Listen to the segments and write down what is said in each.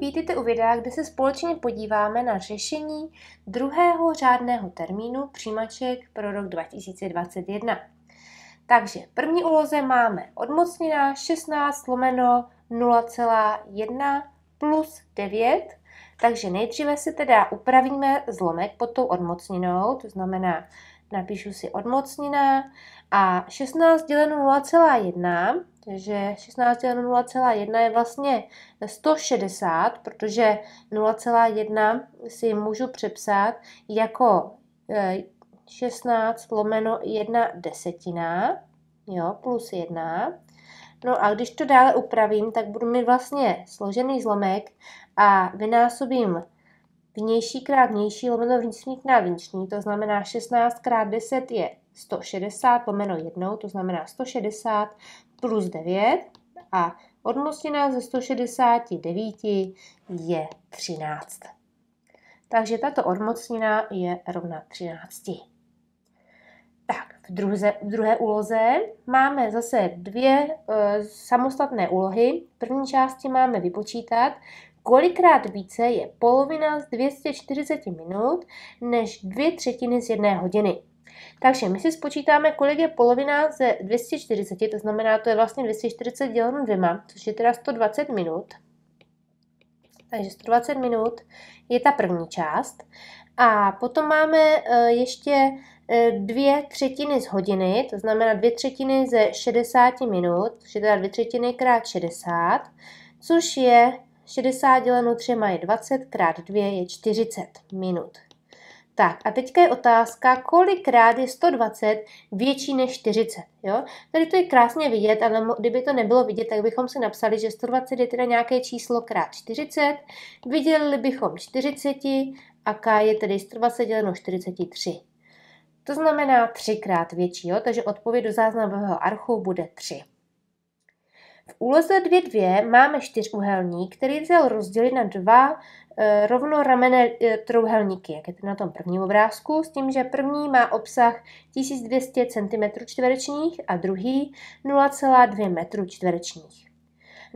vítejte u videa, kde se společně podíváme na řešení druhého řádného termínu přijímaček pro rok 2021. Takže v první úloze máme odmocnina 16 lomeno 0,1 plus 9, takže nejdříve si teda upravíme zlomek pod tou odmocninou, to znamená napíšu si odmocnina a 16 děleno 0,1, takže 16 děleno 0,1 je vlastně 160, protože 0,1 si můžu přepsat jako 16 eh, lomeno 1 desetina, jo, plus 1. No a když to dále upravím, tak budu mít vlastně složený zlomek a vynásobím Vnější krát vnější lomeno vnitřní krát vnitřní, to znamená 16 krát 10 je 160 lomeno 1, to znamená 160 plus 9 a odmostina ze 169 je 13. Takže tato odmocnina je rovna 13. Tak, v, druhé v druhé úloze máme zase dvě e, samostatné úlohy. V první části máme vypočítat, kolikrát více je polovina z 240 minut než dvě třetiny z jedné hodiny. Takže my si spočítáme, kolik je polovina ze 240, to znamená, to je vlastně 240 děleno dvěma, což je teda 120 minut. Takže 120 minut je ta první část. A potom máme e, ještě e, dvě třetiny z hodiny, to znamená dvě třetiny ze 60 minut, což je teda dvě třetiny krát 60, což je 60 děleno 3 je 20 krát 2 je 40 minut. Tak a teďka je otázka, kolikrát je 120 větší než 40, jo? Tady to je krásně vidět, ale kdyby to nebylo vidět, tak bychom si napsali, že 120 je teda nějaké číslo krát 40, viděli bychom 40 a k je tedy 120 děleno 43. To znamená třikrát větší, jo? takže odpověď do záznamového archu bude 3. V úloze 2.2 máme čtyřúhelník, který se rozdělit na dva eh, rovnoramené eh, trouhelníky, jak je to na tom prvním obrázku, s tím, že první má obsah 1200 cm 2 a druhý 0,2 m 2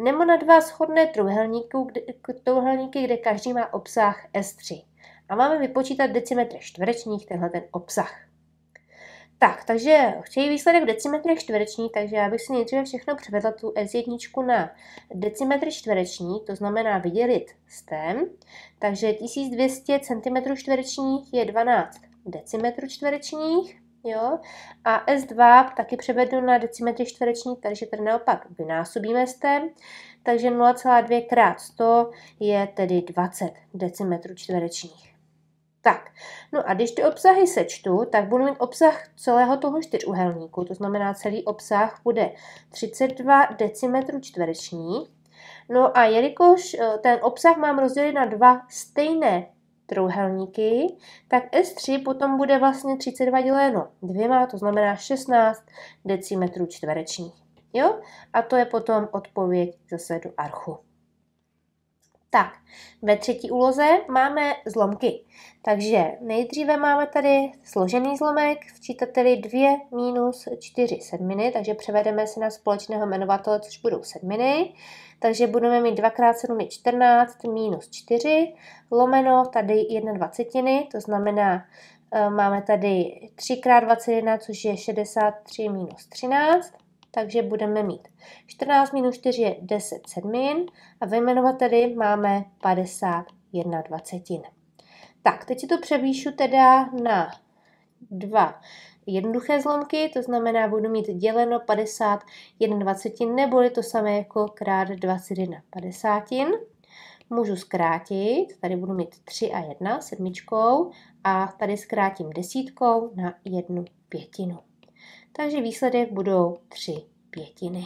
nebo na dva shodné trouhelníky, kde každý má obsah S3. A máme vypočítat decimetry čtverečních tenhle ten obsah. Tak, takže chtějí výsledek v decimetrech čtvereční, takže já bych si nejdříve všechno převedla tu S1 na decimetr čtvereční, to znamená vydělit tém. Takže 1200 cm čtverečních je 12 decimetrů čtverečních. Jo? A S2 taky převedu na decimetry čtvereční, takže tady naopak vynásobíme tém. Takže 0,2 krát 100 je tedy 20 decimetrů čtverečních. Tak, no a když ty obsahy sečtu, tak budu mít obsah celého toho čtyřuhelníku, to znamená celý obsah bude 32 decimetrů čtvereční. No a jelikož eh, ten obsah mám rozdělit na dva stejné trouhelníky, tak S3 potom bude vlastně 32 děleno dvěma, to znamená 16 decimetrů čtverečních. Jo? A to je potom odpověď zase do archu. Tak, ve třetí úloze máme zlomky. Takže nejdříve máme tady složený zlomek v čítateli 2 minus 4 sedminy, takže převedeme si na společného jmenovatele, což budou sedminy. Takže budeme mít 2x7 je 14 minus 4, lomeno tady 1 dvacetiny, to znamená, eh, máme tady 3x21, což je 63 minus 13 takže budeme mít 14 minus 4 je 10 sedmin a jmenovateli máme 51 dvacetin. Tak, teď si to převýšu teda na dva jednoduché zlomky, to znamená, budu mít děleno 51 dvacetin, neboli to samé jako krát 21 padesátin. Můžu zkrátit, tady budu mít 3 a 1 sedmičkou a tady zkrátím desítkou na jednu pětinu takže výsledek budou 3 pětiny.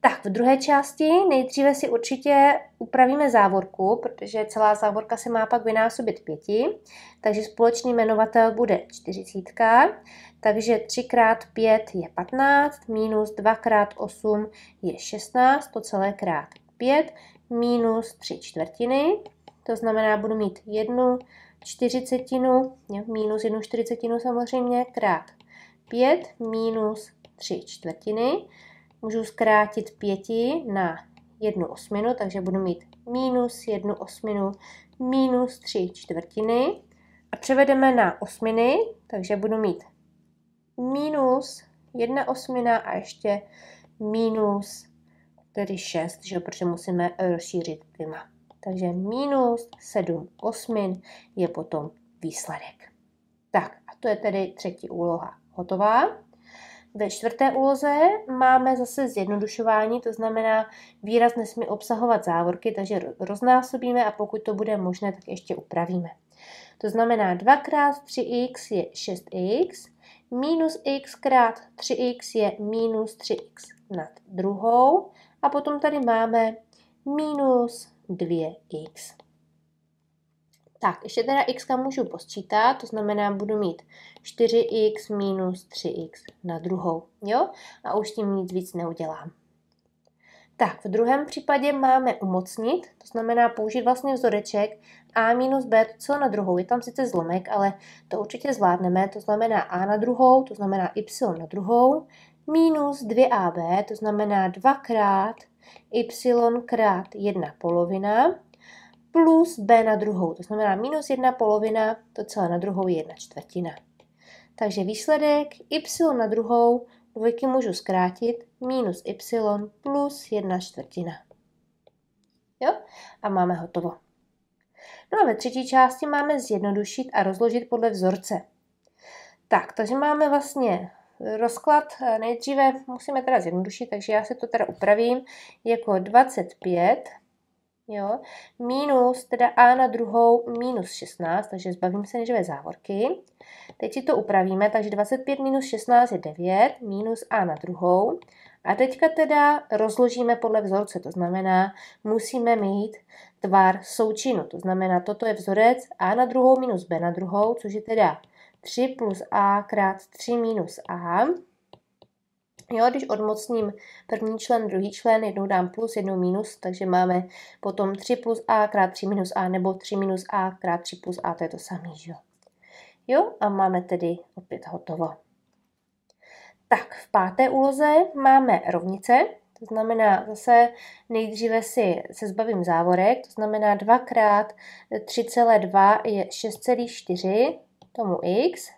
Tak, v druhé části nejdříve si určitě upravíme závorku, protože celá závorka se má pak vynásobit pěti, takže společný jmenovatel bude čtyřicítka, takže 3 x 5 je 15, minus 2 x 8 je 16, to celé krát 5, minus 3 čtvrtiny, to znamená budu mít 1 čtyřicetinu, minus jednu čtyřicetinu samozřejmě, krát 5 minus 3 čtvrtiny. Můžu zkrátit pěti na jednu osminu, takže budu mít minus jednu osminu minus 3 čtvrtiny. A převedeme na osminy, takže budu mít minus jedna osmina a ještě minus tedy 6, že? protože musíme rozšířit dvěma. Takže minus 7 osmin je potom výsledek. Tak a to je tedy třetí úloha hotová. Ve čtvrté úloze máme zase zjednodušování, to znamená výraz nesmí obsahovat závorky, takže roznásobíme a pokud to bude možné, tak ještě upravíme. To znamená 2 krát 3x je 6x, minus x krát 3x je minus 3x nad druhou a potom tady máme minus 2x. Tak, ještě teda x můžu posčítat, to znamená, budu mít 4x minus 3x na druhou, jo? A už tím nic víc neudělám. Tak, v druhém případě máme umocnit, to znamená použít vlastně vzoreček a minus b, to co na druhou. Je tam sice zlomek, ale to určitě zvládneme, to znamená a na druhou, to znamená y na druhou, minus 2ab, to znamená 2 krát y krát 1 polovina plus b na druhou, to znamená minus 1 polovina, to celé na druhou je 1 čtvrtina. Takže výsledek y na druhou dvojky můžu zkrátit minus y plus 1 čtvrtina. Jo? A máme hotovo. No a ve třetí části máme zjednodušit a rozložit podle vzorce. Tak, takže máme vlastně rozklad eh, nejdříve musíme teda zjednodušit, takže já si to teda upravím jako 25 jo, minus teda a na druhou minus 16, takže zbavím se nežové závorky. Teď si to upravíme, takže 25 minus 16 je 9, minus a na druhou. A teďka teda rozložíme podle vzorce, to znamená, musíme mít tvar součinu, to znamená, toto je vzorec a na druhou minus b na druhou, což je teda 3 plus a krát 3 minus a. Jo, když odmocním první člen, druhý člen, jednou dám plus, jednou minus, takže máme potom 3 plus a krát 3 minus a, nebo 3 minus a krát 3 plus a, to je to samé, že jo. Jo, a máme tedy opět hotovo. Tak, v páté úloze máme rovnice, to znamená zase nejdříve si se zbavím závorek, to znamená 2 krát 3,2 je 6,4, tomu x,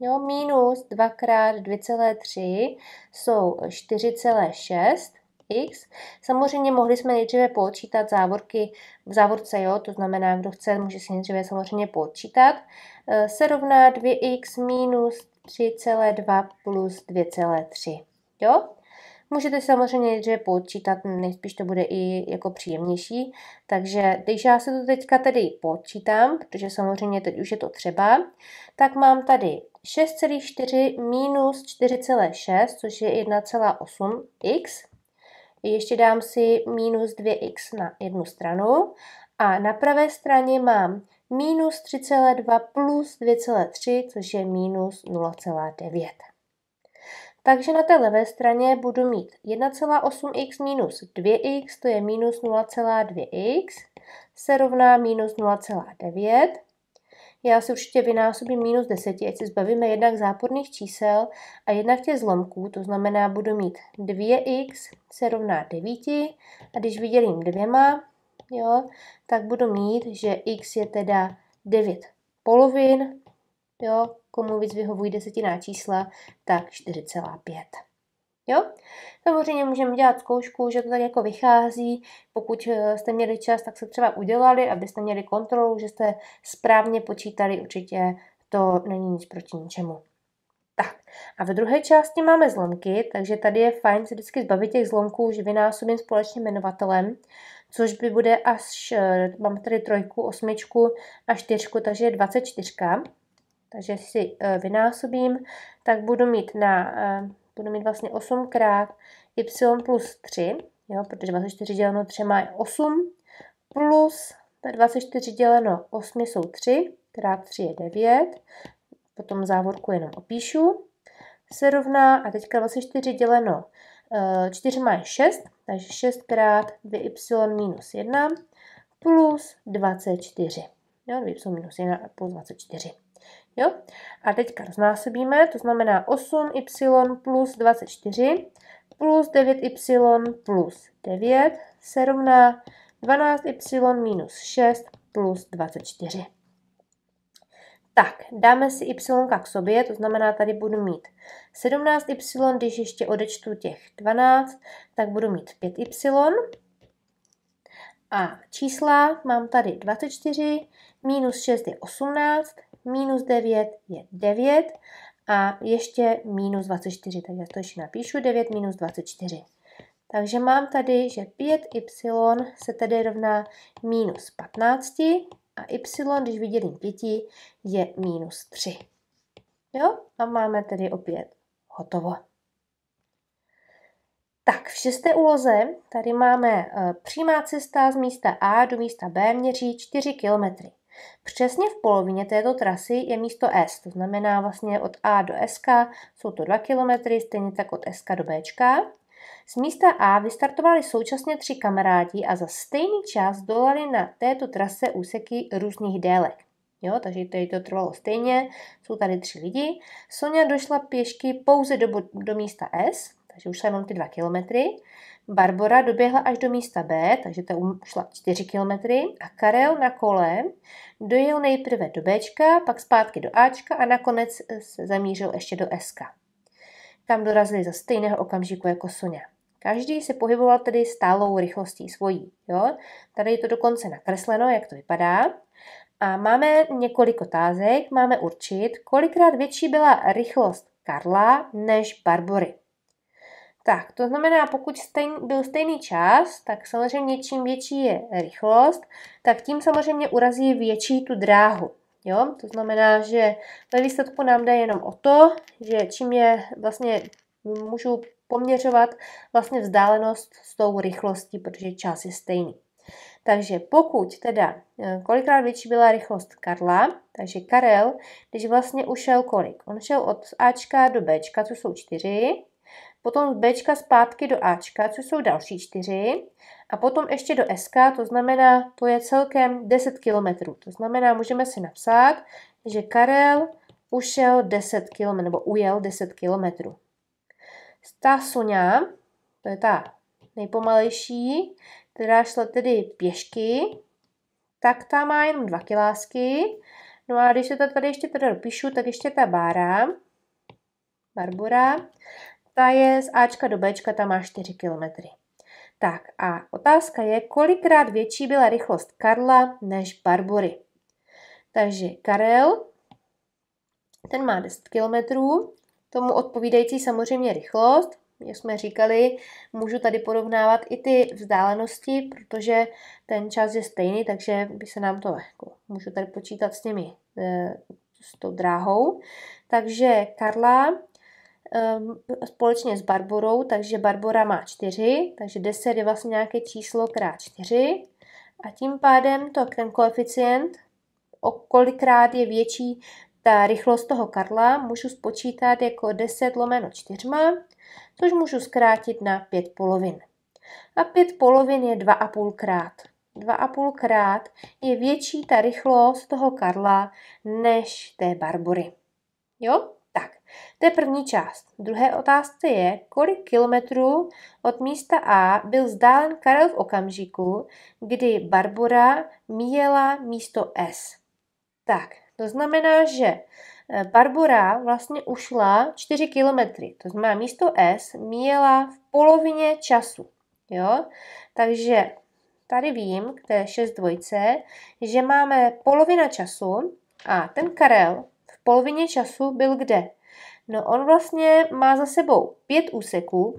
jo, minus 2 krát 2,3 jsou 4,6 x. Samozřejmě mohli jsme nejdříve počítat závorky v závorce, jo, to znamená, kdo chce, může si nejdříve samozřejmě počítat. Eh, se rovná 2x minus 3,2 plus 2,3. Jo? Můžete samozřejmě že počítat, nejspíš to bude i jako příjemnější. Takže když já se to teďka tedy počítám, protože samozřejmě teď už je to třeba, tak mám tady 6,4 minus 4,6, což je 1,8x. Ještě dám si minus 2x na jednu stranu a na pravé straně mám minus 3,2 plus 2,3, což je minus 0,9. Takže na té levé straně budu mít 1,8x minus 2x, to je minus 0,2x, se rovná minus 0,9. Já si určitě vynásobím minus 10, ať se zbavíme jednak záporných čísel a jednak těch zlomků, to znamená budu mít 2x se rovná 9 a když vydělím dvěma, jo, tak budu mít, že x je teda 9 polovin Jo, komu víc vyhovují desetiná čísla, tak 4,5. Jo? Samozřejmě můžeme dělat zkoušku, že to tak jako vychází. Pokud eh, jste měli čas, tak se třeba udělali, abyste měli kontrolu, že jste správně počítali. Určitě to není nic proti ničemu. Tak a ve druhé části máme zlomky, takže tady je fajn se vždycky zbavit těch zlomků, že vynásobím společným jmenovatelem, což by bude až, eh, mám tady trojku, osmičku a čtyřku, takže je 24. Takže si eh, vynásobím, tak budu mít, na, eh, budu mít vlastně 8 krát y plus 3, jo, protože 24 děleno 3 má 8, plus 24 děleno 8 jsou 3, krát 3 je 9, potom závorku jenom opíšu, se rovná, a teďka 24 děleno 4 má 6, takže 6 krát 2y minus 1 plus 24. Jo, 2y minus 1 plus 24. Jo? A teďka roznásobíme, to znamená 8y plus 24 plus 9y plus 9 se rovná 12y minus 6 plus 24. Tak, dáme si y k sobě, to znamená, tady budu mít 17y, když ještě odečtu těch 12, tak budu mít 5y. A čísla mám tady 24, minus 6 je 18, minus 9 je 9 a ještě minus 24, takže to ještě napíšu, 9 minus 24. Takže mám tady, že 5y se tedy rovná minus 15 a y, když vydělím 5, je minus 3. Jo? A máme tedy opět hotovo. Tak, v šesté úloze tady máme e, přímá cesta z místa A do místa B měří 4 kilometry. Přesně v polovině této trasy je místo S, to znamená vlastně od A do S, jsou to 2 km, stejně tak od S do B. Z místa A vystartovali současně tři kamarádi a za stejný čas dolali na této trase úseky různých délek. Jo, takže tady to trvalo stejně, jsou tady tři lidi. Sonja došla pěšky pouze do, do místa S, takže ušla jenom ty dva kilometry. Barbora doběhla až do místa B, takže ta ušla um, 4 kilometry a Karel na kole dojel nejprve do Bčka, pak zpátky do Ačka a nakonec eh, se zamířil ještě do S. kam dorazili za stejného okamžiku jako Sonja. Každý se pohyboval tedy stálou rychlostí svojí. Jo? Tady je to dokonce nakresleno, jak to vypadá. A máme několik otázek, máme určit, kolikrát větší byla rychlost Karla než Barbory. Tak, to znamená, pokud stejn, byl stejný čas, tak samozřejmě čím větší je rychlost, tak tím samozřejmě urazí větší tu dráhu. Jo? To znamená, že ve výsledku nám jde jenom o to, že čím je vlastně můžu poměřovat vlastně vzdálenost s tou rychlostí, protože čas je stejný. Takže pokud teda, eh, kolikrát větší byla rychlost Karla, takže Karel, když vlastně ušel kolik? On šel od Ačka do Bčka, co jsou čtyři, potom z Bčka zpátky do Ačka, což jsou další čtyři, a potom ještě do SK, to znamená, to je celkem 10 kilometrů. To znamená, můžeme si napsat, že Karel ušel 10 km, nebo ujel 10 kilometrů. Ta Sonja, to je ta nejpomalejší, která šla tedy pěšky, tak ta má jenom dva kilásky. No a když se to tady ještě teda dopíšu, tak ještě ta Bára, Barbora, ta je z Ačka do Bčka, ta má 4 km. Tak a otázka je, kolikrát větší byla rychlost Karla než Barbory. Takže Karel, ten má 10 km, tomu odpovídající samozřejmě rychlost, jak jsme říkali, můžu tady porovnávat i ty vzdálenosti, protože ten čas je stejný, takže by se nám to lehko. můžu tady počítat s těmi, eh, s tou dráhou. Takže Karla Ehm, společně s Barborou, takže Barbora má 4, takže 10 je vlastně nějaké číslo krát 4 a tím pádem to, ten koeficient, o kolikrát je větší ta rychlost toho Karla, můžu spočítat jako 10 lomeno 4, což můžu zkrátit na 5 polovin. A 5 polovin je 2,5 krát. 2,5 krát je větší ta rychlost toho Karla než té Barbory. Jo? To je první část. druhé otázce je, kolik kilometrů od místa A byl vzdálen Karel v okamžiku, kdy Barbora míjela místo S. Tak, to znamená, že eh, Barbora vlastně ušla 4 kilometry, to znamená místo S míjela v polovině času. Jo? Takže tady vím, k té 6 dvojce, že máme polovina času a ten Karel v polovině času byl kde? No on vlastně má za sebou pět úseků,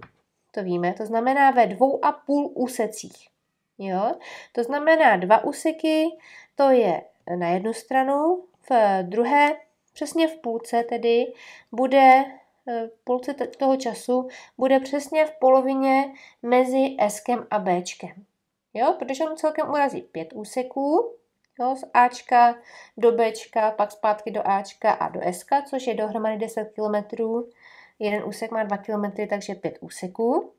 to víme, to znamená ve dvou a půl úsecích. Jo? To znamená dva úseky, to je na jednu stranu, v druhé, přesně v půlce tedy, bude eh, v půlce toho času, bude přesně v polovině mezi S a B. Jo? Protože on celkem urazí pět úseků, jo, no, z Ačka do Bčka, pak zpátky do Ačka a do Ska, což je dohromady 10 km. Jeden úsek má 2 km, takže 5 úseků.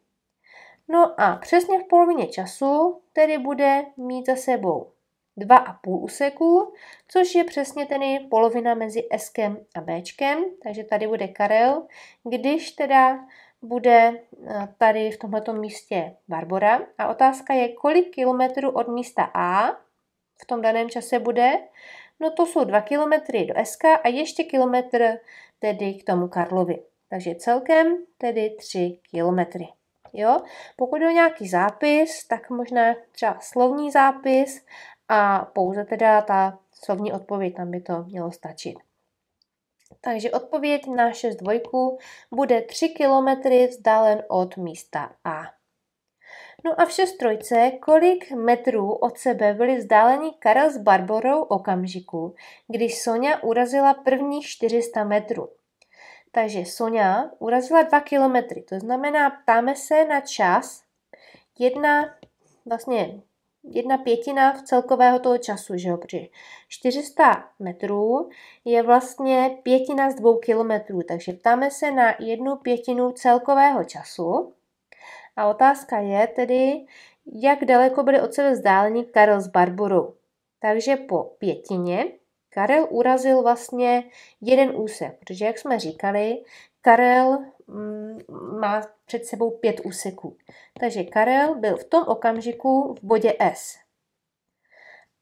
No a přesně v polovině času tedy bude mít za sebou 2,5 úseků, což je přesně tedy polovina mezi Skem a Bčkem, takže tady bude Karel, když teda bude eh, tady v tomto místě Barbora. A otázka je, kolik kilometrů od místa A v tom daném čase bude, no to jsou 2 kilometry do SK a ještě kilometr tedy k tomu Karlovi. Takže celkem tedy 3 kilometry. Jo? Pokud je nějaký zápis, tak možná třeba slovní zápis a pouze teda ta slovní odpověď, tam by to mělo stačit. Takže odpověď na 6 dvojku bude 3 kilometry vzdálen od místa A. No a vše strojce, kolik metrů od sebe byli vzdáleni Karel s Barborou okamžiku, když Sonja urazila prvních 400 metrů. Takže Sonja urazila 2 kilometry, to znamená, ptáme se na čas jedna, vlastně jedna pětina v celkového toho času, že jo? Protože 400 metrů je vlastně pětina z dvou kilometrů, takže ptáme se na jednu pětinu celkového času. A otázka je tedy, jak daleko byly od sebe vzdáleni Karel s Barborou. Takže po pětině Karel urazil vlastně jeden úsek, protože jak jsme říkali, Karel mm, má před sebou pět úseků. Takže Karel byl v tom okamžiku v bodě S.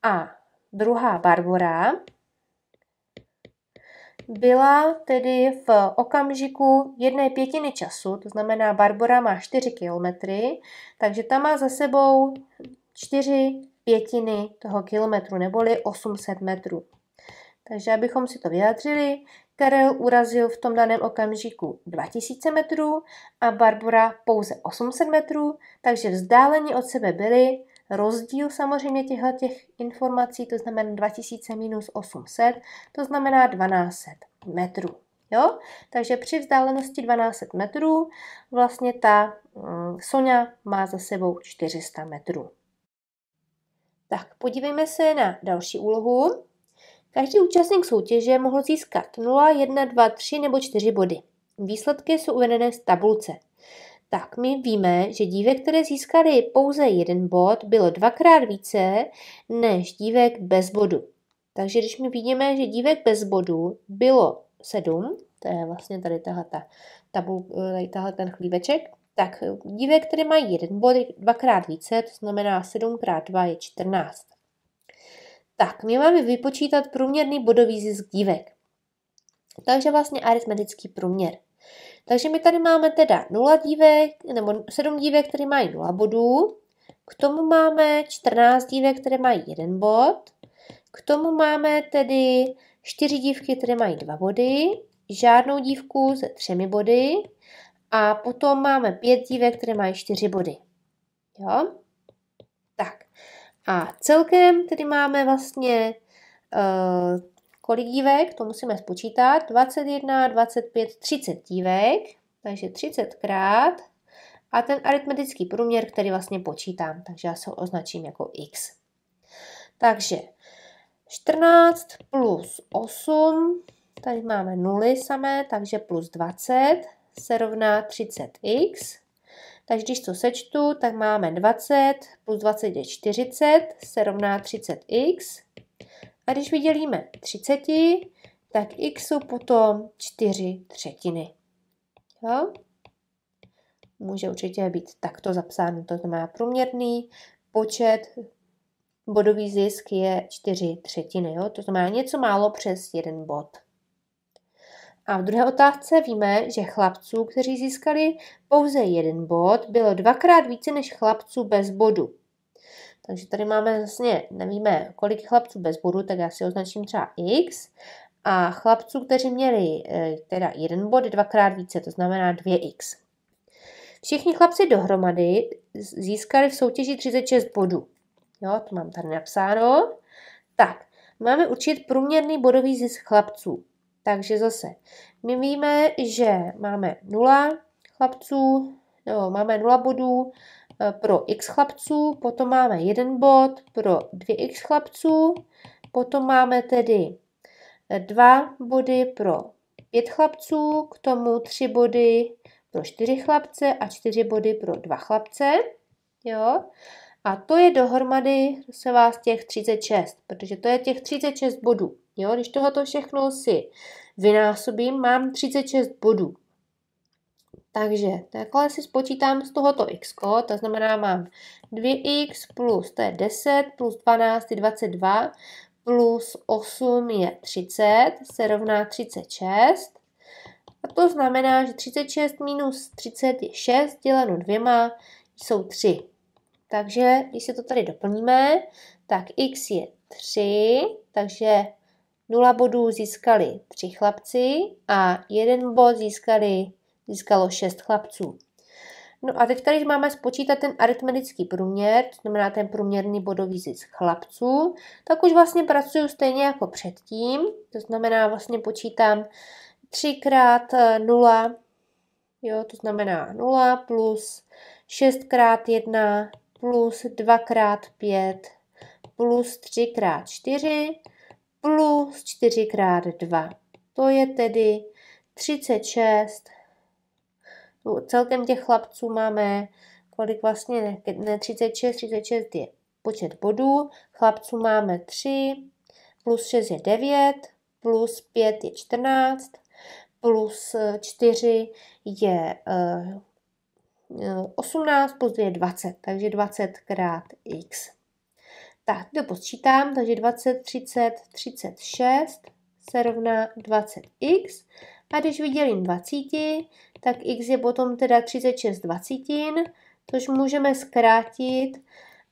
A druhá Barbora byla tedy v okamžiku jedné pětiny času, to znamená Barbora má 4 kilometry, takže ta má za sebou 4 pětiny toho kilometru, neboli 800 metrů. Takže abychom si to vyjádřili, Karel urazil v tom daném okamžiku 2000 metrů a Barbora pouze 800 metrů, takže vzdáleni od sebe byli rozdíl samozřejmě těchto těch informací, to znamená 2000 minus 800, to znamená 1200 metrů. Jo? Takže při vzdálenosti 1200 metrů vlastně ta mm, Sonja má za sebou 400 metrů. Tak, podívejme se na další úlohu. Každý účastník soutěže mohl získat 0, 1, 2, 3 nebo 4 body. Výsledky jsou uvedené v tabulce tak my víme, že dívek, které získaly pouze jeden bod, bylo dvakrát více než dívek bez bodu. Takže když my vidíme, že dívek bez bodu bylo sedm, to je vlastně tady tahle ta tabul, tady tahle ten chlíveček, tak dívek, které mají jeden bod, dvakrát více, to znamená 7 krát 2 je 14. Tak, my máme vypočítat průměrný bodový zisk dívek. Takže vlastně aritmetický průměr. Takže my tady máme teda 0 dívek, nebo 7 dívek, které mají 0 bodů. K tomu máme 14 dívek, které mají 1 bod. K tomu máme tedy 4 dívky, které mají 2 body. Žádnou dívku se 3 body. A potom máme 5 dívek, které mají 4 body. Jo? Tak. A celkem tedy máme vlastně uh, Kolik dívek? To musíme spočítat. 21, 25, 30 dívek. Takže 30 krát a ten aritmetický průměr, který vlastně počítám. Takže já se ho označím jako x. Takže 14 plus 8, tady máme nuly samé, takže plus 20 se rovná 30x. Takže když to sečtu, tak máme 20 plus 20 je 40, se rovná 30x. A když vydělíme 30, tak x jsou potom 4 třetiny. Jo? Může určitě být takto zapsáno, to znamená průměrný počet bodový zisk je 4 třetiny, jo? to znamená něco málo přes jeden bod. A v druhé otázce víme, že chlapců, kteří získali pouze jeden bod, bylo dvakrát více než chlapců bez bodu. Takže tady máme vlastně, nevíme, kolik chlapců bez bodu, tak já si označím třeba x. A chlapců, kteří měli eh, teda jeden bod, dvakrát více, to znamená 2x. Všichni chlapci dohromady získali v soutěži 36 bodů. Jo, to mám tady napsáno. Tak, máme určit průměrný bodový zisk chlapců. Takže zase, my víme, že máme 0 chlapců, nebo máme 0 bodů, Eh, pro x chlapců, potom máme jeden bod pro 2x chlapců, potom máme tedy eh, dva body pro pět chlapců, k tomu tři body pro čtyři chlapce a čtyři body pro dva chlapce. Jo? A to je dohromady, se vás těch 36, protože to je těch 36 bodů. Jo? Když tohoto všechno si vynásobím, mám 36 bodů. Takže takhle jako, si spočítám z tohoto x, to znamená mám 2x plus to je 10, plus 12 je 22, plus 8 je 30, se rovná 36. A to znamená, že 36 minus 30 je 6, děleno dvěma jsou 3. Takže když se to tady doplníme, tak x je 3, takže 0 bodů získali 3 chlapci a 1 bod získali získalo šest chlapců. No a teď tady máme spočítat ten aritmetický průměr, to znamená ten průměrný bodový zisk chlapců, tak už vlastně pracuju stejně jako předtím, to znamená vlastně počítám 3 x 0, jo, to znamená 0 plus 6 x 1 plus 2 x 5 plus 3 x 4 plus 4 x 2. To je tedy 36 No, celkem těch chlapců máme, kolik vlastně, ne, ne 36, 36 je počet bodů, chlapců máme 3, plus 6 je 9, plus 5 je 14, plus 4 eh, je uh, eh, 18, eh, plus 2 je 20, takže 20 krát x. Tak, to počítám, takže 20, 30, 36 se rovná 20x a když vydělím 20, tak x je potom teda 36 dvacítin, což můžeme zkrátit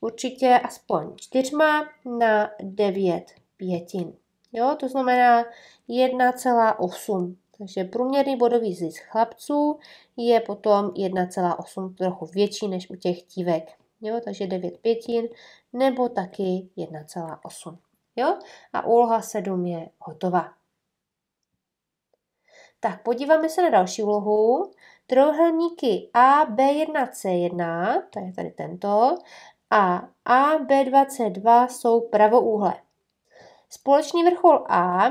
určitě aspoň čtyřma na 9 pětin. Jo, to znamená 1,8. Takže průměrný bodový zisk chlapců je potom 1,8 trochu větší než u těch tívek. Jo, takže 9 pětin nebo taky 1,8. Jo? A úloha 7 je hotová. Tak podíváme se na další úlohu. Trojuhelníky AB1C1, to je tady tento, a ab 2 c 2 jsou pravoúhle. Společný vrchol A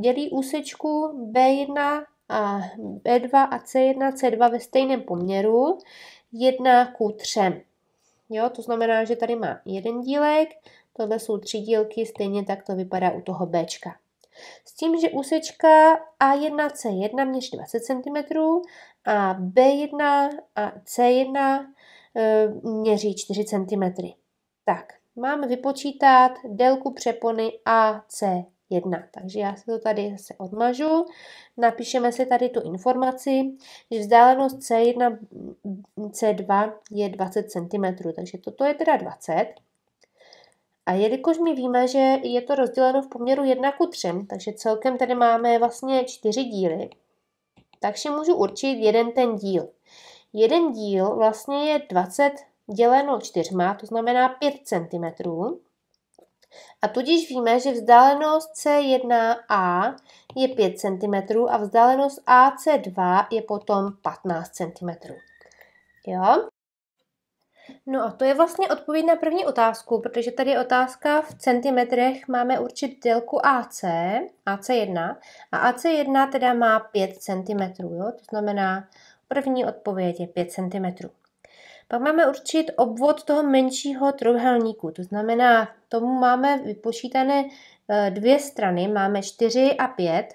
dělí úsečku B1 a B2 a C1, C2 ve stejném poměru 1 k 3. Jo, to znamená, že tady má jeden dílek, tohle jsou tři dílky, stejně tak to vypadá u toho Bčka. S tím, že úsečka A1C1 eh, měří 20 cm a B1 a C1 měří 4 cm. Tak, máme vypočítat délku přepony AC1. Takže já se to tady zase odmažu. Napíšeme si tady tu informaci, že vzdálenost C1, mm, C2 je 20 cm, takže toto je teda 20 a jelikož my víme, že je to rozděleno v poměru 1 ku 3, takže celkem tady máme vlastně čtyři díly, tak si můžu určit jeden ten díl. Jeden díl vlastně je 20 děleno 4, to znamená 5 cm. A tudíž víme, že vzdálenost C1A je 5 cm a vzdálenost AC2 je potom 15 cm. Jo? No a to je vlastně odpověď na první otázku, protože tady je otázka v centimetrech máme určit délku AC, AC1, a AC1 teda má 5 cm, jo? to znamená první odpověď je 5 cm. Pak máme určit obvod toho menšího trojuhelníku, to znamená, tomu máme vypočítané e, dvě strany, máme 4 a 5,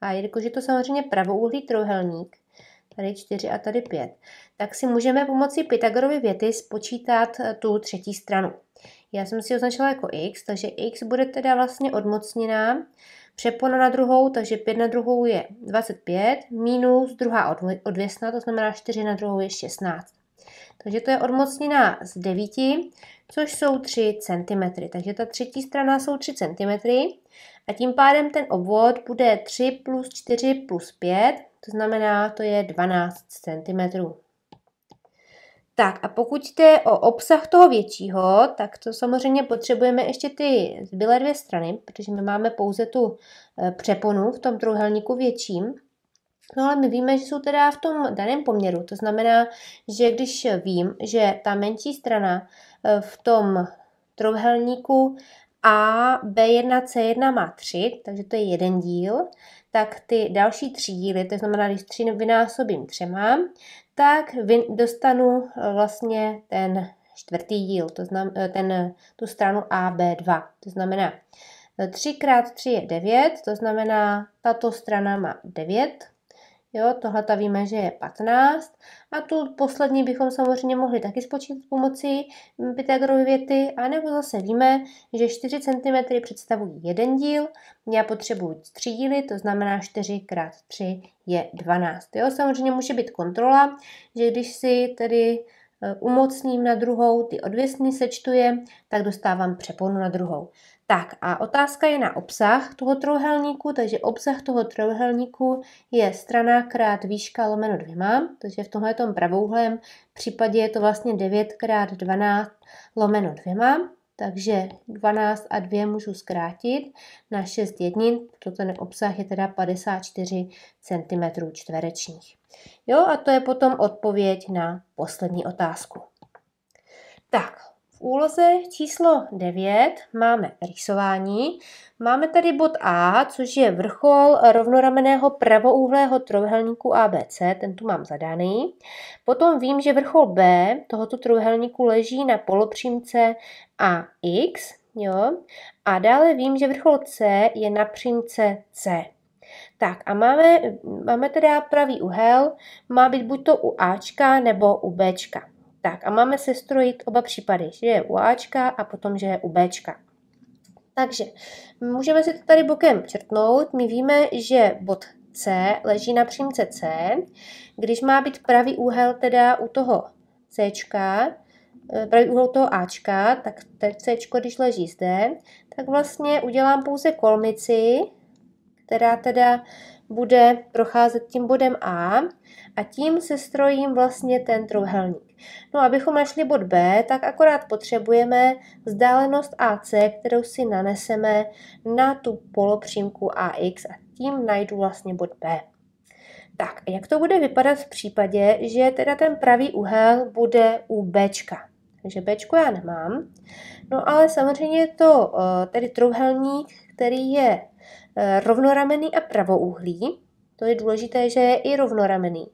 a jelikož je to samozřejmě pravouhlý trojuhelník, tady 4 a tady 5, tak si můžeme pomocí Pythagorovy věty spočítat eh, tu třetí stranu. Já jsem si označila jako x, takže x bude teda vlastně odmocněná, přepona na druhou, takže 5 na druhou je 25, minus druhá odvěsna, to znamená 4 na druhou je 16. Takže to je odmocněná z 9, což jsou 3 cm. Takže ta třetí strana jsou 3 cm a tím pádem ten obvod bude 3 plus 4 plus 5, to znamená, to je 12 cm. Tak a pokud jde o obsah toho většího, tak to samozřejmě potřebujeme ještě ty zbylé dvě strany, protože my máme pouze tu e, přeponu v tom trojuhelníku větším. No ale my víme, že jsou teda v tom daném poměru. To znamená, že když vím, že ta menší strana e, v tom trojuhelníku a B1C1 má 3, takže to je jeden díl, tak ty další tři díly, to znamená, když tři vynásobím třema, tak dostanu eh, vlastně ten čtvrtý díl, to znam, eh, ten, tu stranu AB2. To znamená, 3 x 3 je 9, to znamená, tato strana má 9 Jo, tohle ta víme, že je 15. A tu poslední bychom samozřejmě mohli taky spočítat pomocí Pythagorovy věty, A nebo zase víme, že 4 cm představují jeden díl, já potřebuji 3 díly, to znamená 4 x 3 je 12. Jo, samozřejmě může být kontrola, že když si tedy eh, umocním na druhou, ty odvěsny sečtuje, tak dostávám přeponu na druhou. Tak a otázka je na obsah toho trojuhelníku, takže obsah toho trojuhelníku je strana krát výška lomeno dvěma, takže v tomhle tom pravouhlém případě je to vlastně 9 krát 12 lomeno dvěma, takže 12 a 2 můžu zkrátit na 6 jednin, to ten obsah je teda 54 cm čtverečních. Jo, a to je potom odpověď na poslední otázku. Tak, v úloze číslo 9 máme rysování. Máme tady bod A, což je vrchol rovnorameného pravoúhlého trojuhelníku ABC, ten tu mám zadaný. Potom vím, že vrchol B tohoto trojuhelníku leží na polopřímce AX, jo? A dále vím, že vrchol C je na přímce C. Tak a máme, máme teda pravý úhel, má být buď to u Ačka nebo u Bčka. Tak a máme sestrojit oba případy, že je u Ačka a potom, že je u Bčka. Takže můžeme si to tady bokem črtnout. My víme, že bod C leží na přímce C. Když má být pravý úhel teda u toho C, eh, pravý úhel toho Ačka, tak C, když leží zde, tak vlastně udělám pouze kolmici, která teda bude procházet tím bodem A a tím se strojím vlastně ten trouhelník. No abychom našli bod B, tak akorát potřebujeme vzdálenost AC, kterou si naneseme na tu polopřímku AX a tím najdu vlastně bod B. Tak, jak to bude vypadat v případě, že teda ten pravý úhel bude u Bčka? Takže B já nemám. No ale samozřejmě je to eh, tedy trouhelník, který je eh, rovnoramený a pravouhlý. To je důležité, že je i rovnoramený.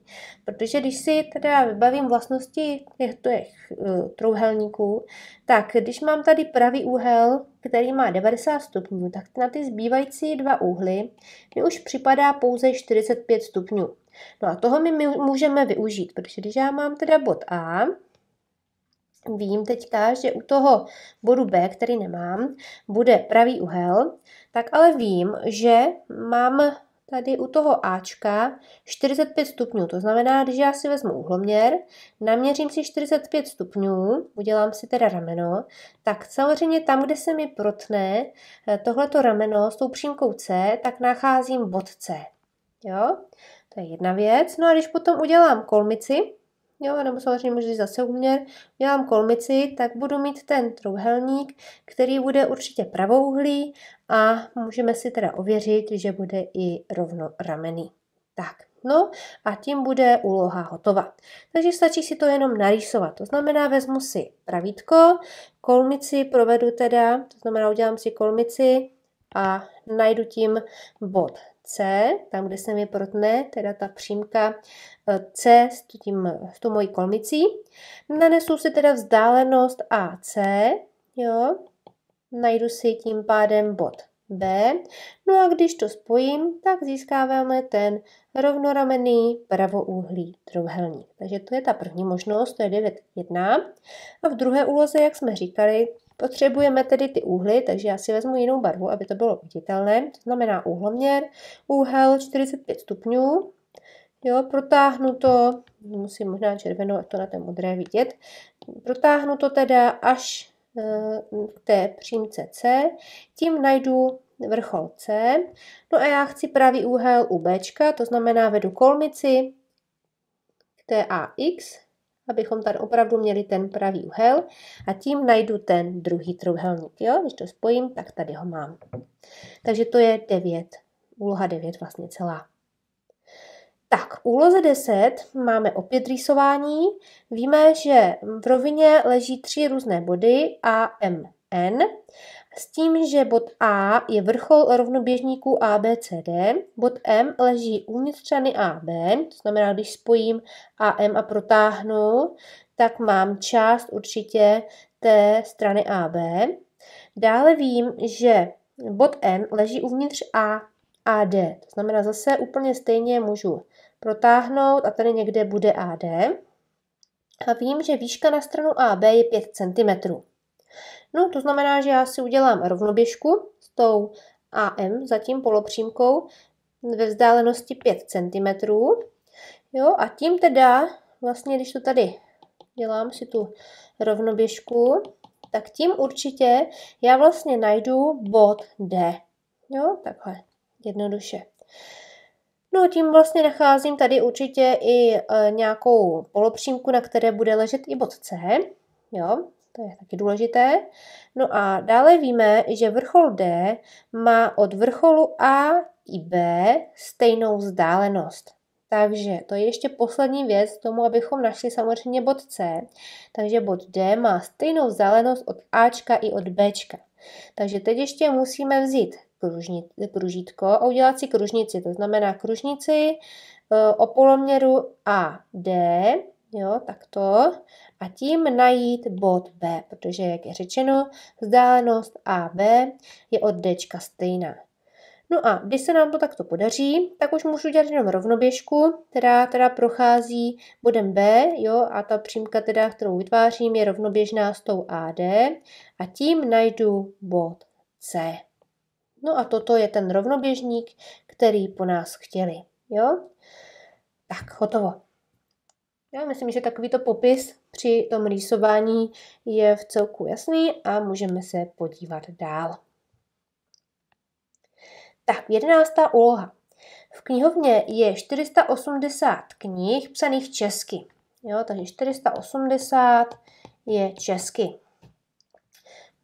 Protože když si teda vybavím vlastnosti těch uh, e, trouhelníků, tak když mám tady pravý úhel, který má 90 stupňů, tak na ty zbývající dva úhly mi už připadá pouze 45 stupňů. No a toho my můžeme využít, protože když já mám teda bod A, vím teďka, že u toho bodu B, který nemám, bude pravý úhel, tak ale vím, že mám tady u toho Ačka 45 stupňů. To znamená, když já si vezmu uhloměr, naměřím si 45 stupňů, udělám si teda rameno, tak samozřejmě tam, kde se mi protne eh, tohleto rameno s tou přímkou C, tak nacházím bod C. Jo? To je jedna věc. No a když potom udělám kolmici, jo, nebo samozřejmě můžu zase uměr, dělám kolmici, tak budu mít ten trouhelník, který bude určitě pravouhlý a můžeme si teda ověřit, že bude i rovno ramený. Tak, no a tím bude úloha hotová. Takže stačí si to jenom narýsovat. To znamená, vezmu si pravítko, kolmici provedu teda, to znamená, udělám si kolmici a najdu tím bod C, tam, kde se mi protne, teda ta přímka eh, C s, tím, s tu mojí kolmicí. Nanesu si teda vzdálenost AC, jo, Najdu si tím pádem bod B. No a když to spojím, tak získáváme ten rovnoramenný pravoúhlý trojúhelník. Takže to je ta první možnost, to je 91. A v druhé úloze, jak jsme říkali, potřebujeme tedy ty úhly, takže já si vezmu jinou barvu, aby to bylo viditelné. To znamená úhloměr, úhel 45 stupňů, Jo, protáhnu to, musím možná červenou, jak to na té modré vidět, protáhnu to teda až Eh, k té přímce C, tím najdu vrchol C. No a já chci pravý úhel u B, to znamená vedu kolmici k té AX, abychom tady opravdu měli ten pravý úhel a tím najdu ten druhý trojúhelník, Jo? Když to spojím, tak tady ho mám. Takže to je 9, úloha 9 vlastně celá. Tak, v úloze 10 máme opět rýsování. Víme, že v rovině leží tři různé body A, M, N. S tím, že bod A je vrchol rovnoběžníků A, B, C, D. Bod M leží uvnitř třany A, B. To znamená, když spojím A, M a protáhnu, tak mám část určitě té strany A, B. Dále vím, že bod N leží uvnitř A, AD, To znamená, zase úplně stejně můžu protáhnout a tady někde bude AD. A vím, že výška na stranu AB je 5 cm. No, to znamená, že já si udělám rovnoběžku s tou AM, zatím polopřímkou, ve vzdálenosti 5 cm. Jo, a tím teda, vlastně když to tady dělám si tu rovnoběžku, tak tím určitě já vlastně najdu bod D. Jo, takhle, jednoduše. No tím vlastně nacházím tady určitě i e, nějakou polopřímku, na které bude ležet i bod C. Jo, to je taky důležité. No a dále víme, že vrchol D má od vrcholu A i B stejnou vzdálenost. Takže to je ještě poslední věc k tomu, abychom našli samozřejmě bod C. Takže bod D má stejnou vzdálenost od Ačka i od Bčka. Takže teď ještě musíme vzít kružni, kružítko a udělat si kružnici. To znamená kružnici e, o poloměru AD, jo, takto, a tím najít bod B, protože, jak je řečeno, vzdálenost AB je od D stejná. No a když se nám to takto podaří, tak už můžu dělat jenom rovnoběžku, která teda prochází bodem B, jo, a ta přímka teda, kterou vytvářím, je rovnoběžná s tou AD a tím najdu bod C. No a toto je ten rovnoběžník, který po nás chtěli. Jo? Tak, hotovo. Já myslím, že takovýto popis při tom rýsování je v celku jasný a můžeme se podívat dál. Tak, jedenáctá úloha. V knihovně je 480 knih psaných česky. Jo, takže 480 je česky.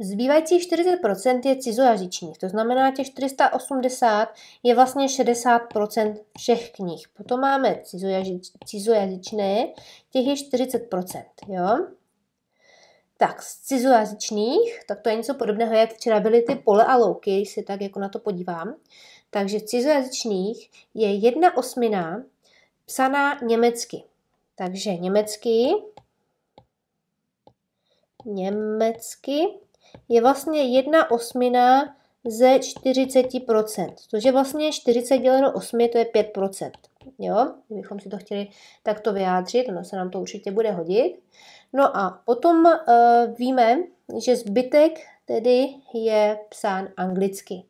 Zbývající 40% je cizojazyčních, to znamená těch 480 je vlastně 60% všech knih. Potom máme cizojazyč, cizojazyčné, těch je 40%, jo? Tak, z cizojazyčných, tak to je něco podobného, jak včera byly ty pole a louky, když se tak jako na to podívám. Takže v cizojazyčných je jedna osmina psaná německy. Takže německy, německy, je vlastně 1 osmina ze 40%, což vlastně je vlastně 40 děleno 8, to je 5%. Jo, kdybychom si to chtěli takto vyjádřit, ono se nám to určitě bude hodit. No a potom uh, víme, že zbytek tedy je psán anglicky.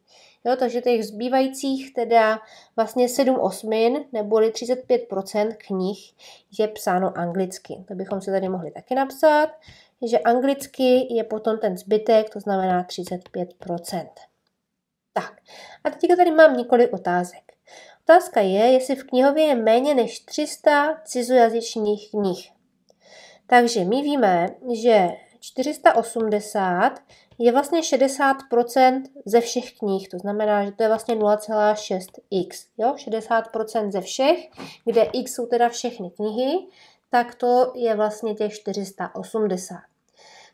Jo, takže těch zbývajících teda vlastně 7 osmin, neboli 35% knih je psáno anglicky. To bychom si tady mohli taky napsat že anglicky je potom ten zbytek, to znamená 35%. Tak, a teď tady mám několik otázek. Otázka je, jestli v knihově je méně než 300 cizojazyčních knih. Takže my víme, že 480 je vlastně 60% ze všech knih, to znamená, že to je vlastně 0,6x. Jo? 60% ze všech, kde x jsou teda všechny knihy, tak to je vlastně těch 480.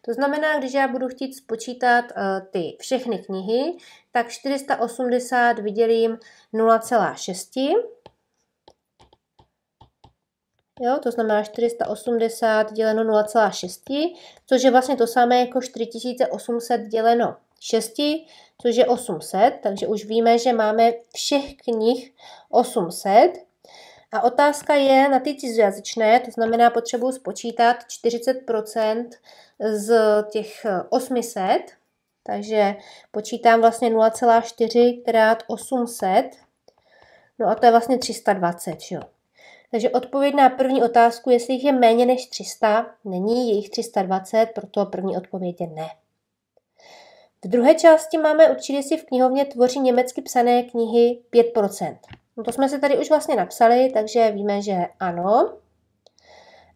To znamená, když já budu chtít spočítat eh, ty všechny knihy, tak 480 vydělím 0,6. Jo, to znamená 480 děleno 0,6, což je vlastně to samé jako 4800 děleno 6, což je 800, takže už víme, že máme všech knih 800 a otázka je na ty cizojazyčné, to znamená potřebuji spočítat 40% z těch 800, eh, takže počítám vlastně 0,4 krát 800, no a to je vlastně 320, jo. Takže odpověď na první otázku, jestli jich je méně než 300, není, jejich 320, proto první odpověď je ne. V druhé části máme určitě si v knihovně tvoří německy psané knihy 5%. No to jsme si tady už vlastně napsali, takže víme, že ano.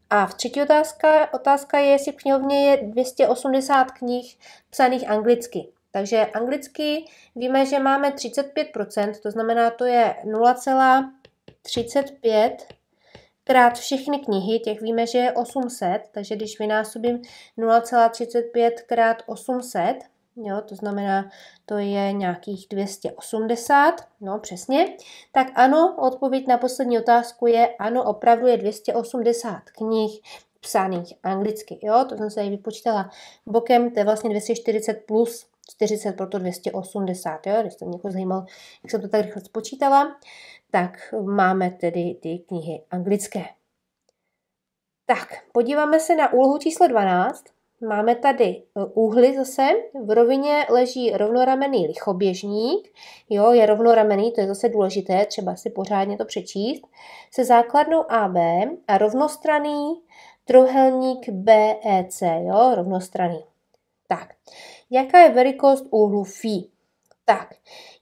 A v třetí otázka, otázka je, jestli v knihovně je 280 knih psaných anglicky. Takže anglicky víme, že máme 35%, to znamená, to je 0,35 krát všechny knihy, těch víme, že je 800, takže když vynásobím 0,35 krát 800, jo, to znamená, to je nějakých 280, no přesně. Tak ano, odpověď na poslední otázku je, ano, opravdu je 280 knih psaných anglicky, jo, to jsem se i vypočítala bokem, to je vlastně 240 plus 40, proto 280, jo, když to mě jako zajímalo, jak jsem to tak rychle spočítala, tak máme tedy ty knihy anglické. Tak, podíváme se na úlohu číslo 12 máme tady e, úhly zase. V rovině leží rovnoramený lichoběžník. Jo, je rovnoramený, to je zase důležité, třeba si pořádně to přečíst. Se základnou AB a rovnostraný trohelník BEC, jo, rovnostraný. Tak, jaká je velikost úhlu φ? Tak,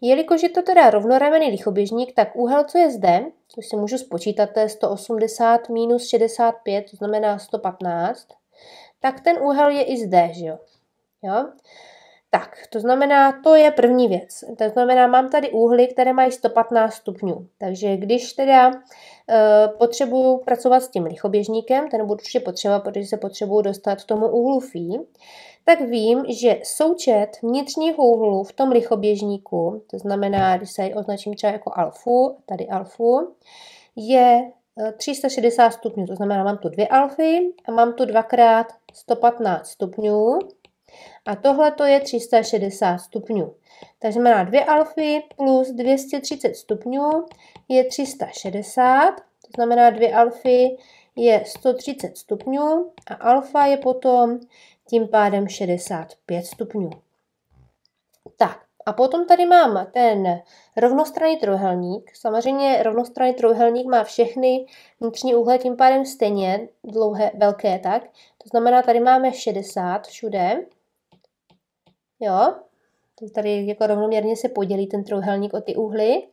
jelikož je to teda rovnoramený lichoběžník, tak úhel, co je zde, což si můžu spočítat, to je 180 minus 65, to znamená 115, tak ten úhel je i zde, že jo? jo? Tak, to znamená, to je první věc. To znamená, mám tady úhly, které mají 115 stupňů. Takže když teda e, eh, potřebuju pracovat s tím lichoběžníkem, ten budu určitě potřeba, protože se potřebuju dostat k tomu úhlu φ, tak vím, že součet vnitřních úhlů v tom lichoběžníku, to znamená, když se označím třeba jako alfu, tady alfu, je 360 eh, stupňů, to znamená, mám tu dvě alfy a mám tu dvakrát 115 stupňů a tohle to je 360 stupňů. Takže má 2 alfy plus 230 stupňů je 360, to znamená 2 alfy je 130 stupňů a alfa je potom tím pádem 65 stupňů. Tak, a potom tady mám ten rovnostranný trojuhelník. Samozřejmě rovnostranný trojuhelník má všechny vnitřní úhly tím pádem stejně dlouhé, velké, tak to znamená, tady máme 60 všude. Jo, tady jako rovnoměrně se podělí ten trojuhelník o ty úhly.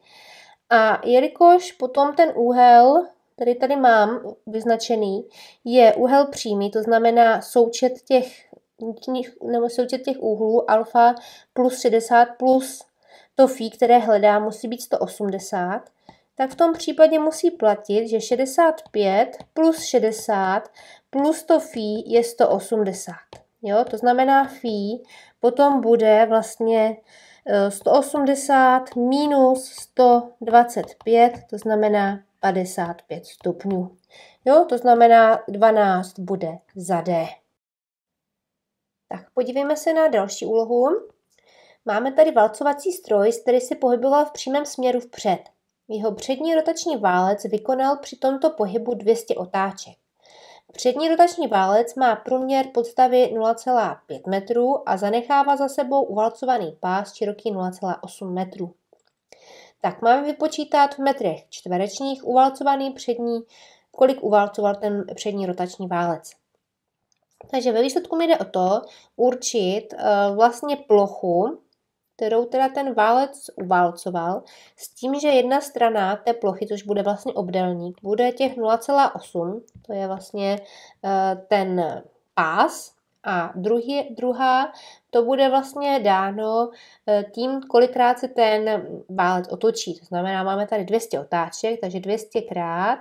A jelikož potom ten úhel, který tady mám vyznačený, je úhel přímý, to znamená součet těch, nebo součet těch úhlů alfa plus 60 plus to fi, které hledá, musí být 180 tak v tom případě musí platit, že 65 plus 60 plus to fí je 180. Jo? To znamená fí potom bude vlastně 180 e, minus 125, to znamená 55 stupňů. Jo, to znamená 12 bude za D. Tak podívejme se na další úlohu. Máme tady valcovací stroj, který se pohyboval v přímém směru vpřed. Jeho přední rotační válec vykonal při tomto pohybu 200 otáček. Přední rotační válec má průměr podstavy 0,5 metrů a zanechává za sebou uvalcovaný pás široký 0,8 metrů. Tak máme vypočítat v metrech čtverečních uvalcovaný přední, kolik uvalcoval ten přední rotační válec. Takže ve výsledku mi jde o to určit eh, vlastně plochu kterou teda ten válec uválcoval, s tím, že jedna strana té plochy, což bude vlastně obdelník, bude těch 0,8, to je vlastně eh, ten pás, a druhý, druhá, to bude vlastně dáno eh, tím, kolikrát se ten válec otočí. To znamená, máme tady 200 otáček, takže 200 krát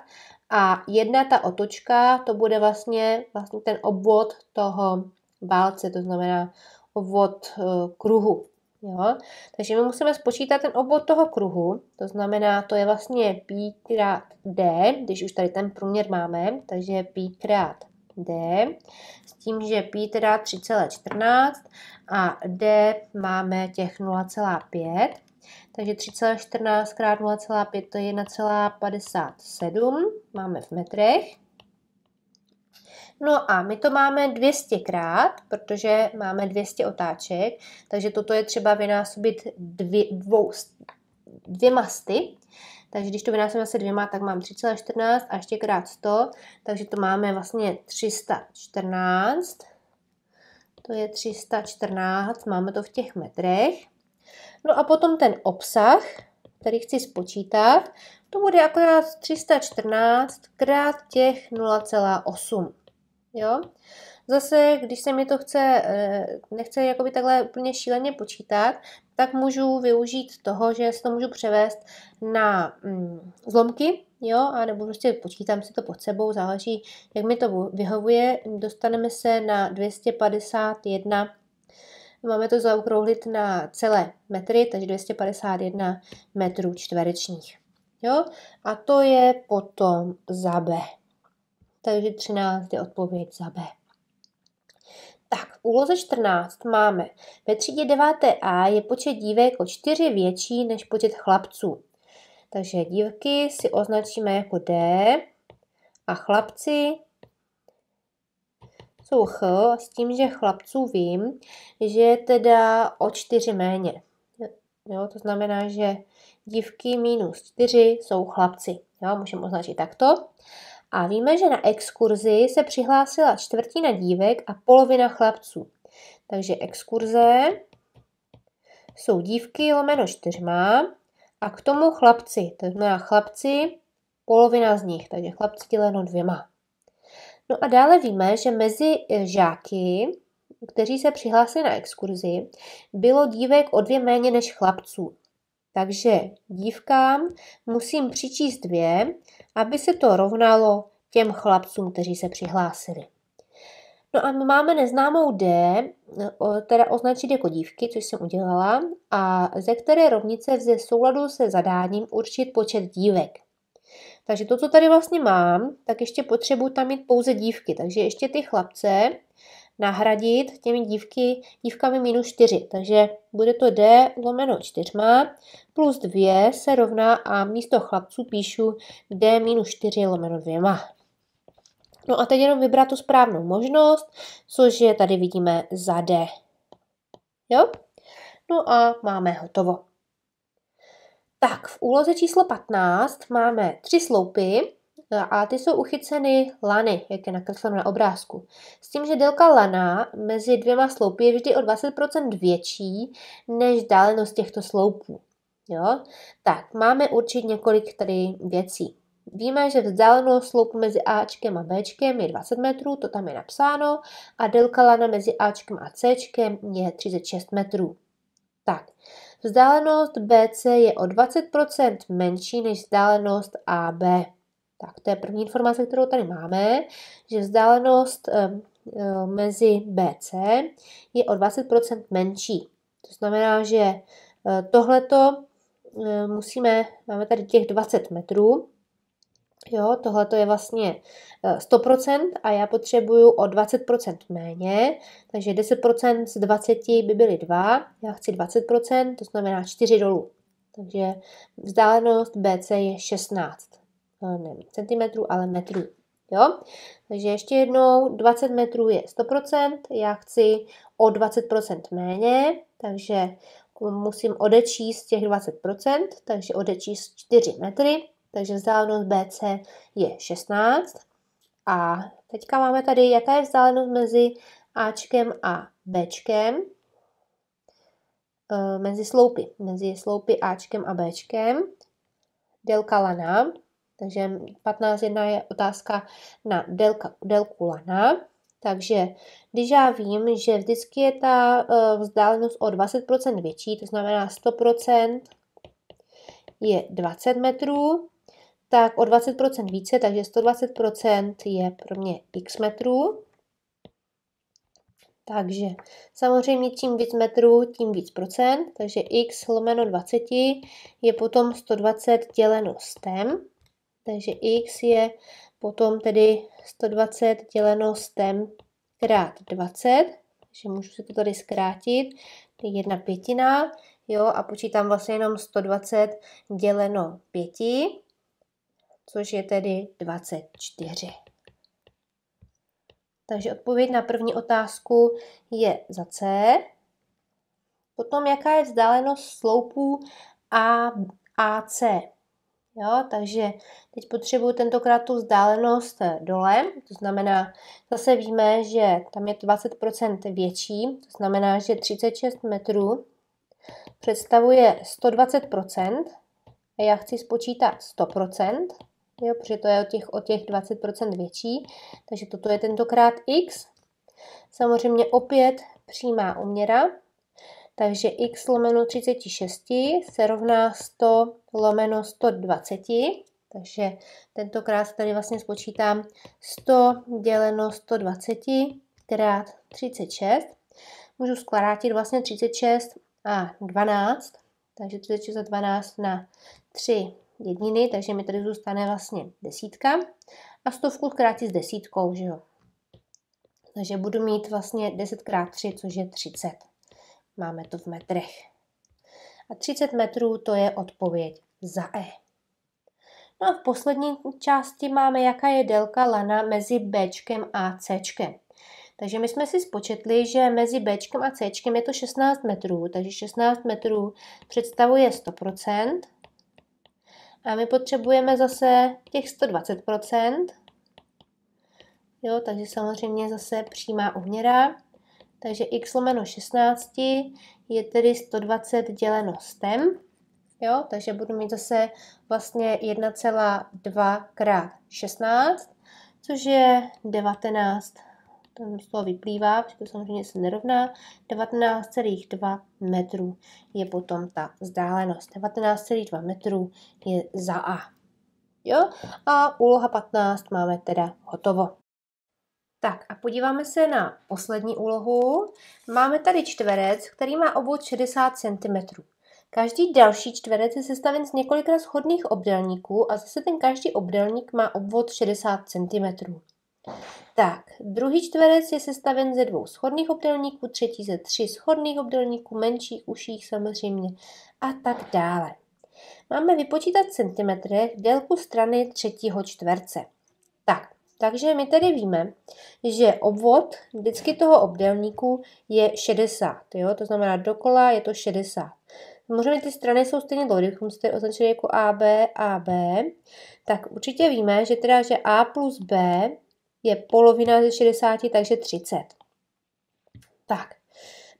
a jedna ta otočka, to bude vlastně, vlastně ten obvod toho válce, to znamená obvod eh, kruhu. Jo? Takže my musíme spočítat ten obvod toho kruhu, to znamená, to je vlastně π krát d, když už tady ten průměr máme, takže π krát d, s tím, že π teda 3,14 a d máme těch 0,5, takže 3,14 krát 0,5 to je 1,57, máme v metrech. No a my to máme 200 krát, protože máme 200 otáček, takže toto je třeba vynásobit dvě, dvou, dvěma sty. Takže když to vynásobím se dvěma, tak mám 3,14 a ještě krát 100, takže to máme vlastně 314. To je 314, máme to v těch metrech. No a potom ten obsah, který chci spočítat, to bude akorát 314 krát těch 0,8. Jo? Zase, když se mi to chce, eh, nechce jakoby takhle úplně šíleně počítat, tak můžu využít toho, že si to můžu převést na mm, zlomky, jo, a nebo prostě počítám si to pod sebou, záleží, jak mi to vyhovuje. Dostaneme se na 251 Máme to zaokrouhlit na celé metry, takže 251 metrů čtverečních. Jo? A to je potom za B takže 13 je odpověď za B. Tak, v úloze 14 máme ve třídě 9a je počet dívek o 4 větší než počet chlapců. Takže dívky si označíme jako D a chlapci jsou H s tím, že chlapců vím, že je teda o 4 méně. Jo, to znamená, že dívky minus 4 jsou chlapci. Jo, můžeme označit takto. A víme, že na exkurzi se přihlásila čtvrtina dívek a polovina chlapců. Takže exkurze jsou dívky lomeno čtyřma a k tomu chlapci. To znamená chlapci, polovina z nich, takže chlapci děleno dvěma. No a dále víme, že mezi eh, žáky, kteří se přihlásili na exkurzi, bylo dívek o dvě méně než chlapců. Takže dívkám musím přičíst dvě, aby se to rovnalo těm chlapcům, kteří se přihlásili. No a my máme neznámou D, teda označit jako dívky, což jsem udělala, a ze které rovnice vze souladu se zadáním určit počet dívek. Takže to, co tady vlastně mám, tak ještě potřebuji tam mít pouze dívky. Takže ještě ty chlapce nahradit těmi dívky, dívkami minus 4. Takže bude to D lomeno 4 plus 2 se rovná a místo chlapců píšu D minus 4 lomeno 2. No a teď jenom vybrat tu správnou možnost, což je tady vidíme za D. Jo? No a máme hotovo. Tak, v úloze číslo 15 máme tři sloupy, No, a ty jsou uchyceny lany, jak je nakresleno na obrázku. S tím, že délka lana mezi dvěma sloupy je vždy o 20% větší než dálenost těchto sloupů. Jo? Tak, máme určit několik tady věcí. Víme, že vzdálenost sloupu mezi Ačkem a Bčkem je 20 metrů, to tam je napsáno, a délka lana mezi Ačkem a Cčkem je 36 metrů. Tak, vzdálenost BC je o 20% menší než vzdálenost AB. Tak to je první informace, kterou tady máme, že vzdálenost eh, eh, mezi BC je o 20% menší. To znamená, že eh, tohleto musíme, máme tady těch 20 metrů, jo, tohleto je vlastně 100% a já potřebuju o 20% méně, takže 10% z 20 by byly 2, já chci 20%, to znamená 4 dolů. Takže vzdálenost BC je 16 nevím, centimetrů, ale metrů. Jo? Takže ještě jednou, 20 metrů je 100%, já chci o 20% méně, takže musím odečíst těch 20%, takže odečíst 4 metry, takže vzdálenost BC je 16. A teďka máme tady, jaká je vzdálenost mezi Ačkem a Bčkem, e, mezi sloupy, mezi sloupy Ačkem a Bčkem, délka lana, takže 15.1 je otázka na délka, délku lana. Takže když já vím, že vždycky je ta e, vzdálenost o 20% větší, to znamená 100% je 20 metrů, tak o 20% více, takže 120% je pro mě x metrů. Takže samozřejmě čím víc metrů, tím víc procent, takže x lomeno 20 je potom 120 děleno stem. Takže x je potom tedy 120 děleno stem krát 20, takže můžu si to tady zkrátit, to je jedna pětina, jo, a počítám vlastně jenom 120 děleno 5, což je tedy 24. Takže odpověď na první otázku je za C. Potom, jaká je vzdálenost sloupů A, AC? Jo? Takže teď potřebuju tentokrát tu vzdálenost eh, dole, to znamená, zase víme, že tam je 20% větší, to znamená, že 36 metrů představuje 120%, a já chci spočítat 100%, jo, protože to je o těch, o těch 20% větší, takže toto je tentokrát x. Samozřejmě opět přímá uměra, takže x lomeno 36 se rovná 100 lomeno 120. Takže tentokrát tady vlastně spočítám 100 děleno 120 krát 36. Můžu skvarátit vlastně 36 a 12. Takže 36 a 12 na 3 jediny, takže mi tady zůstane vlastně desítka. A stovku zkrátit s desítkou, že jo. Takže budu mít vlastně 10 krát 3, což je 30. Máme to v metrech. A 30 metrů to je odpověď za E. No a v poslední části máme, jaká je délka lana mezi B a C. Takže my jsme si spočetli, že mezi B a C je to 16 metrů, takže 16 metrů představuje 100%. A my potřebujeme zase těch 120%. Jo, takže samozřejmě zase přímá uměra. Takže x lomeno 16 je tedy 120 děleno stem. Jo, takže budu mít zase vlastně 1,2 krát 16, což je 19, to z toho vyplývá, protože to samozřejmě se nerovná, 19,2 metrů je potom ta vzdálenost. 19,2 metrů je za A. Jo? A úloha 15 máme teda hotovo. Tak a podíváme se na poslední úlohu. Máme tady čtverec, který má obvod 60 cm. Každý další čtverec je sestaven z několika shodných obdelníků a zase ten každý obdelník má obvod 60 cm. Tak, druhý čtverec je sestaven ze dvou shodných obdelníků, třetí ze tří shodných obdelníků, menších, uších samozřejmě a tak dále. Máme vypočítat v centimetrech délku strany třetího čtverce. Tak, takže my tedy víme, že obvod vždycky toho obdélníku je 60, jo? to znamená dokola je to 60. Samozřejmě ty strany jsou stejně dlouhé, kdybychom si označili jako AB, AB, tak určitě víme, že teda, že A plus B je polovina ze 60, takže 30. Tak,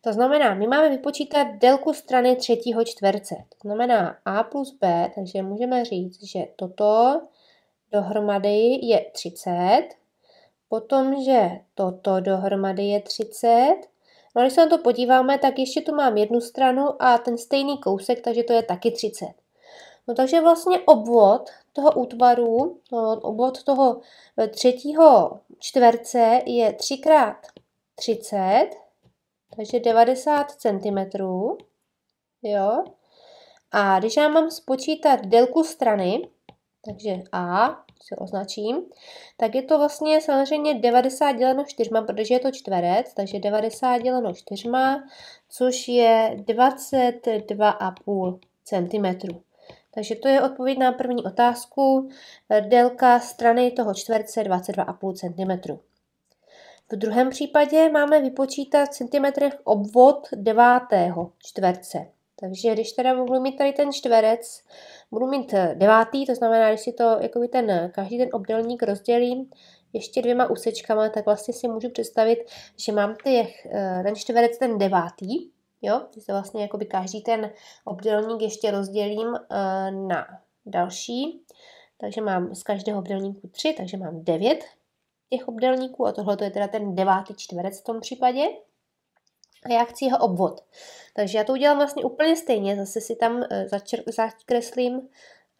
to znamená, my máme vypočítat délku strany třetího čtverce. To znamená A plus B, takže můžeme říct, že toto dohromady je 30, potom, že toto dohromady je 30. No a když se na to podíváme, tak ještě tu mám jednu stranu a ten stejný kousek, takže to je taky 30. No takže vlastně obvod toho útvaru, no, obvod toho eh, třetího čtverce je 3 x 30, takže 90 cm. Jo? A když já mám spočítat délku strany, takže A si označím, tak je to vlastně samozřejmě 90 děleno 4, protože je to čtverec, takže 90 děleno 4, což je 22,5 cm. Takže to je odpověď na první otázku. Délka strany toho čtverce 22,5 cm. V druhém případě máme vypočítat v centimetrech obvod devátého čtverce. Takže když teda budu mít tady ten čtverec, budu mít eh, devátý, to znamená, že si to, jakoby ten, eh, každý ten obdelník rozdělím ještě dvěma úsečkama, tak vlastně si můžu představit, že mám těch, eh, ten čtverec ten devátý, jo, že se vlastně jakoby každý ten obdelník ještě rozdělím na další, takže mám z každého obdelníku tři, takže mám devět těch obdelníků a tohle to je teda ten devátý čtverec v tom případě a já chci jeho obvod. Takže já to udělám vlastně úplně stejně, zase si tam eh, zakreslím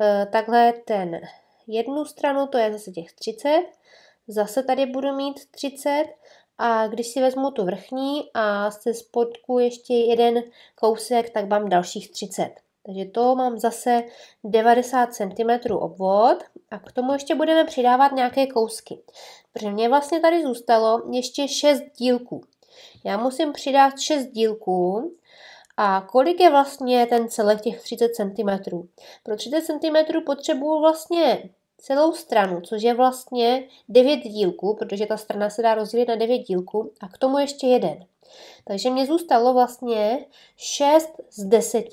eh, takhle ten jednu stranu, to je zase těch 30, zase tady budu mít 30 a když si vezmu tu vrchní a se spodku ještě jeden kousek, tak mám dalších 30. Takže to mám zase 90 cm obvod a k tomu ještě budeme přidávat nějaké kousky. Protože mě vlastně tady zůstalo ještě 6 dílků. Já musím přidat 6 dílků, a kolik je vlastně ten celek těch 30 cm? Pro 30 cm potřebuju vlastně celou stranu, což je vlastně 9 dílků, protože ta strana se dá rozdělit na 9 dílků a k tomu ještě jeden. Takže mě zůstalo vlastně 6 z 10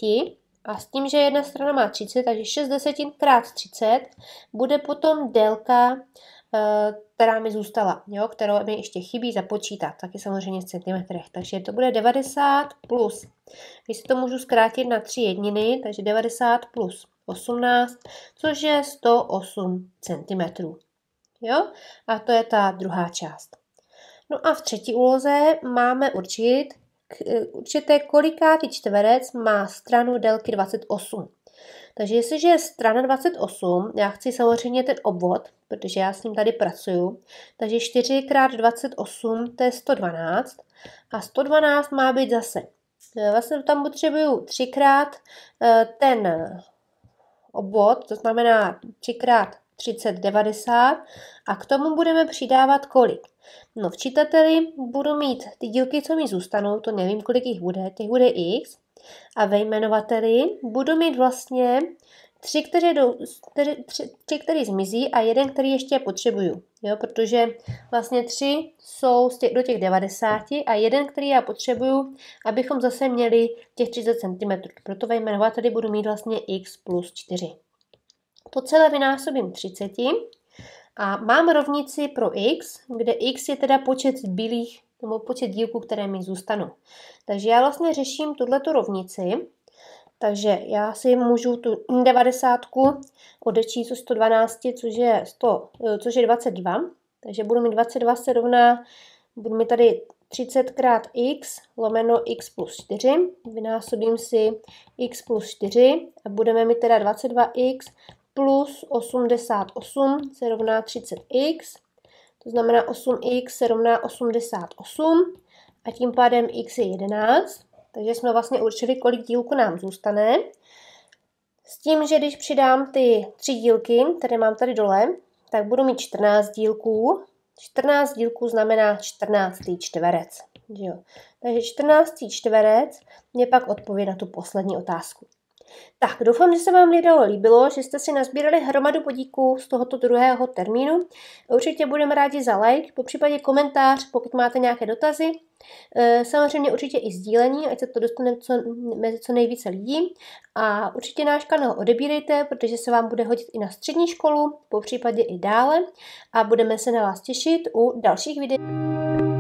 a s tím, že jedna strana má 30, takže 6 desetin krát 30 bude potom délka Eh, která mi zůstala, jo, kterou mi ještě chybí započítat, taky samozřejmě v centimetrech. Takže to bude 90 plus. Když si to můžu zkrátit na tři jedniny, takže 90 plus 18, což je 108 cm. Jo? A to je ta druhá část. No a v třetí úloze máme určit, eh, určité kolikátý čtverec má stranu délky 28. Takže jestliže je strana 28, já chci samozřejmě ten obvod, protože já s ním tady pracuju, takže 4 x 28 to je 112 a 112 má být zase. Eh, vlastně tam potřebuju třikrát eh, ten obvod, to znamená 3 x 30, 90 a k tomu budeme přidávat kolik. No v čitateli budu mít ty dílky, co mi zůstanou, to nevím, kolik jich bude, těch bude x, a ve jmenovateli budu mít vlastně tři, kteří, jdou, tři, tři, tři, které zmizí a jeden, který ještě potřebuju. Jo, protože vlastně tři jsou z těch, do těch 90 a jeden, který já potřebuju, abychom zase měli těch 30 cm. Proto ve jmenovateli budu mít vlastně x plus 4. To celé vynásobím 30 a mám rovnici pro x, kde x je teda počet bílých nebo počet dílků, které mi zůstanou. Takže já vlastně řeším tuto rovnici, takže já si můžu tu 90 odečíst co 112, což je, 100, eh, což je 22. Takže budu mít 22 se rovná, budu mít tady 30 krát x lomeno x plus 4. Vynásobím si x plus 4 a budeme mít teda 22x plus 88 se rovná 30x. To znamená 8x se rovná 88 a tím pádem x je 11. Takže jsme vlastně určili, kolik dílku nám zůstane. S tím, že když přidám ty tři dílky, které mám tady dole, tak budu mít 14 dílků. 14 dílků znamená 14. čtverec. Jo. Takže 14. čtverec mě pak odpoví na tu poslední otázku. Tak, doufám, že se vám video líbilo, že jste si nazbírali hromadu podíků z tohoto druhého termínu. Určitě budeme rádi za like, po případě komentář, pokud máte nějaké dotazy. Eh, samozřejmě určitě i sdílení, ať se to dostane co, mezi co nejvíce lidí. A určitě náš kanál odebírejte, protože se vám bude hodit i na střední školu, po případě i dále. A budeme se na vás těšit u dalších videí.